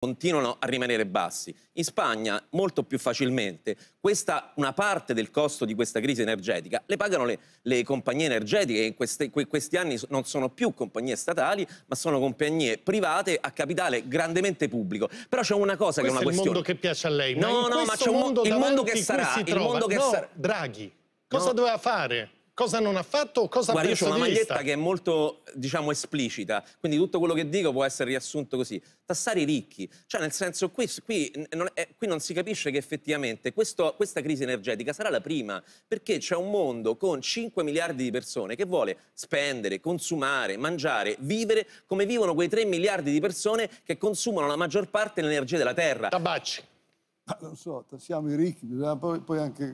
continuano a rimanere bassi. In Spagna molto più facilmente questa, una parte del costo di questa crisi energetica le pagano le, le compagnie energetiche che in queste, questi anni non sono più compagnie statali ma sono compagnie private a capitale grandemente pubblico. Però c'è una cosa questo che è una è il mondo che piace a lei. No, no, ma c'è un mondo, il mondo che sarà. Il mondo che no, sarà. Draghi, cosa no. doveva fare? cosa non ha fatto o cosa Guarda, ha perso io ho una maglietta che è molto, diciamo, esplicita, quindi tutto quello che dico può essere riassunto così. Tassare i ricchi, cioè nel senso qui, qui, non, è, qui non, si capisce che effettivamente questo, questa crisi energetica sarà la prima, perché c'è un mondo con 5 miliardi di persone che vuole spendere, consumare, mangiare, vivere come vivono quei 3 miliardi di persone che consumano la maggior parte dell'energia della Terra. Tabacci. Ma non so, tassiamo i ricchi, poi, poi anche